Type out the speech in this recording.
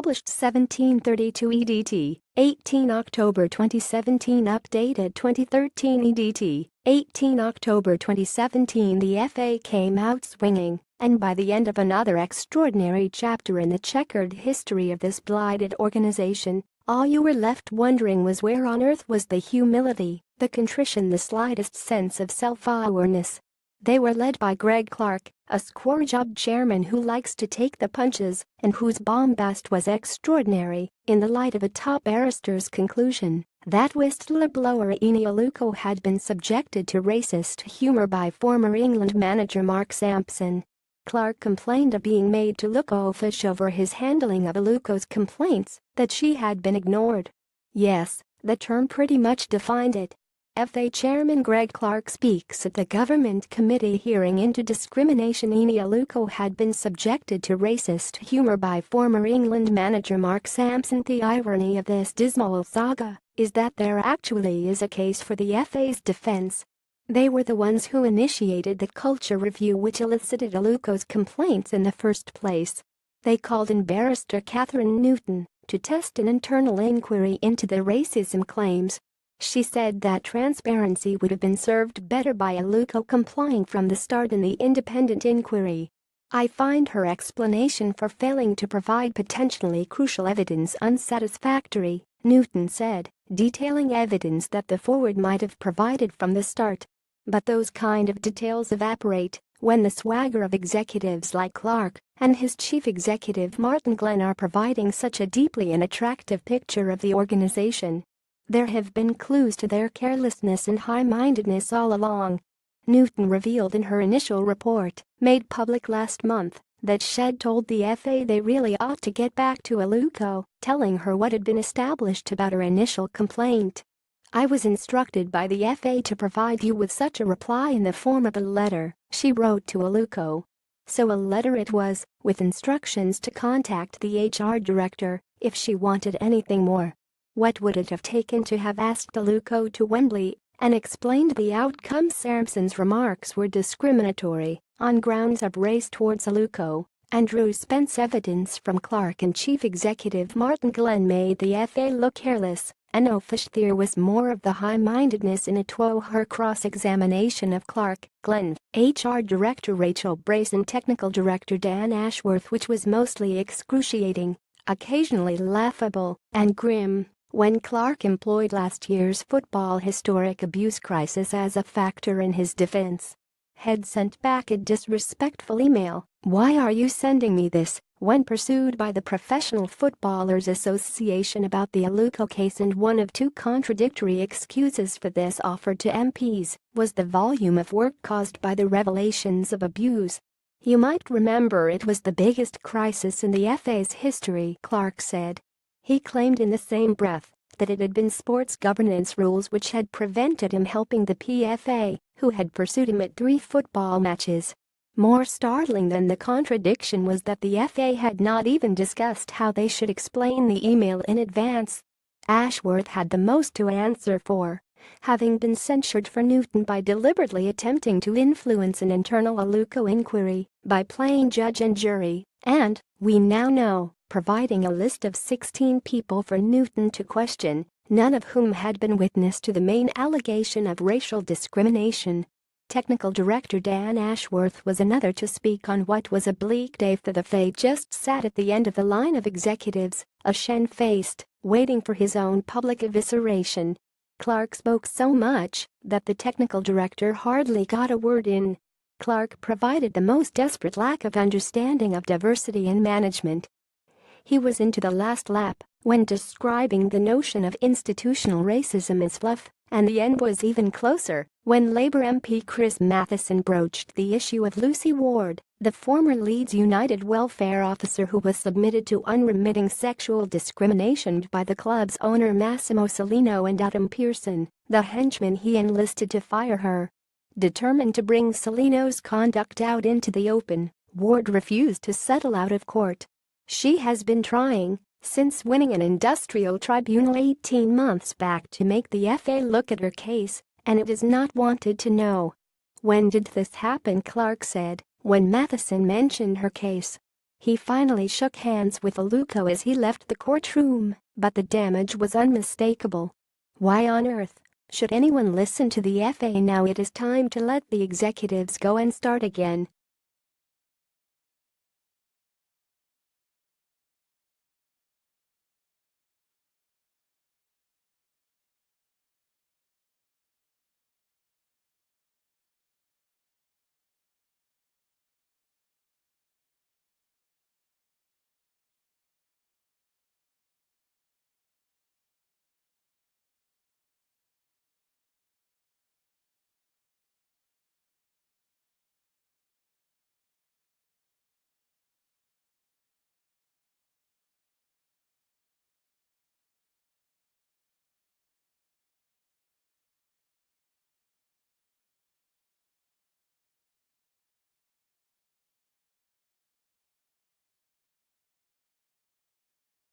published 1732 EDT, 18 October 2017 Updated 2013 EDT, 18 October 2017 The FA came out swinging, and by the end of another extraordinary chapter in the checkered history of this blighted organization, all you were left wondering was where on earth was the humility, the contrition the slightest sense of self-awareness. They were led by Greg Clark, a square-job chairman who likes to take the punches and whose bombast was extraordinary in the light of a top barrister's conclusion that whistleblower Enia Luko had been subjected to racist humor by former England manager Mark Sampson. Clark complained of being made to look oafish over his handling of Aluko's complaints that she had been ignored. Yes, the term pretty much defined it. FA Chairman Greg Clark speaks at the government committee hearing into discrimination Enia Luko had been subjected to racist humor by former England manager Mark Sampson. The irony of this dismal saga is that there actually is a case for the FA's defense. They were the ones who initiated the culture review which elicited Aluco's complaints in the first place. They called in barrister Catherine Newton to test an internal inquiry into the racism claims she said that transparency would have been served better by Aluko complying from the start in the independent inquiry. I find her explanation for failing to provide potentially crucial evidence unsatisfactory, Newton said, detailing evidence that the forward might have provided from the start. But those kind of details evaporate when the swagger of executives like Clark and his chief executive Martin Glenn are providing such a deeply and attractive picture of the organization. There have been clues to their carelessness and high-mindedness all along. Newton revealed in her initial report, made public last month, that Shed told the FA they really ought to get back to Aluko, telling her what had been established about her initial complaint. I was instructed by the FA to provide you with such a reply in the form of a letter, she wrote to Aluko. So a letter it was, with instructions to contact the HR director if she wanted anything more. What would it have taken to have asked Aluko to Wembley and explained the outcome Sampson's remarks were discriminatory on grounds of race towards Aluko, and Drew Spence evidence from Clark and chief executive Martin Glenn made the FA look careless, and Ofish there was more of the high-mindedness in a two-hour cross-examination of Clark, Glenn, HR director Rachel Brace and technical director Dan Ashworth which was mostly excruciating, occasionally laughable, and grim. When Clark employed last year's football historic abuse crisis as a factor in his defense, Head sent back a disrespectful email, why are you sending me this, when pursued by the Professional Footballers Association about the Aluko case and one of two contradictory excuses for this offered to MPs was the volume of work caused by the revelations of abuse. You might remember it was the biggest crisis in the FA's history, Clark said. He claimed in the same breath that it had been sports governance rules which had prevented him helping the PFA, who had pursued him at three football matches. More startling than the contradiction was that the FA had not even discussed how they should explain the email in advance. Ashworth had the most to answer for, having been censured for Newton by deliberately attempting to influence an internal Aluko inquiry by playing judge and jury, and, we now know, providing a list of 16 people for Newton to question, none of whom had been witness to the main allegation of racial discrimination. Technical director Dan Ashworth was another to speak on what was a bleak day for the Fae just sat at the end of the line of executives, a shen-faced, waiting for his own public evisceration. Clark spoke so much that the technical director hardly got a word in. Clark provided the most desperate lack of understanding of diversity in management, he was into the last lap when describing the notion of institutional racism as fluff, and the end was even closer when Labour MP Chris Matheson broached the issue of Lucy Ward, the former Leeds United welfare officer who was submitted to unremitting sexual discrimination by the club's owner Massimo Salino and Adam Pearson, the henchman he enlisted to fire her. Determined to bring Salino's conduct out into the open, Ward refused to settle out of court she has been trying, since winning an industrial tribunal 18 months back to make the FA look at her case, and it is not wanted to know. When did this happen Clark said, when Matheson mentioned her case. He finally shook hands with Aluko as he left the courtroom, but the damage was unmistakable. Why on earth should anyone listen to the FA now it is time to let the executives go and start again.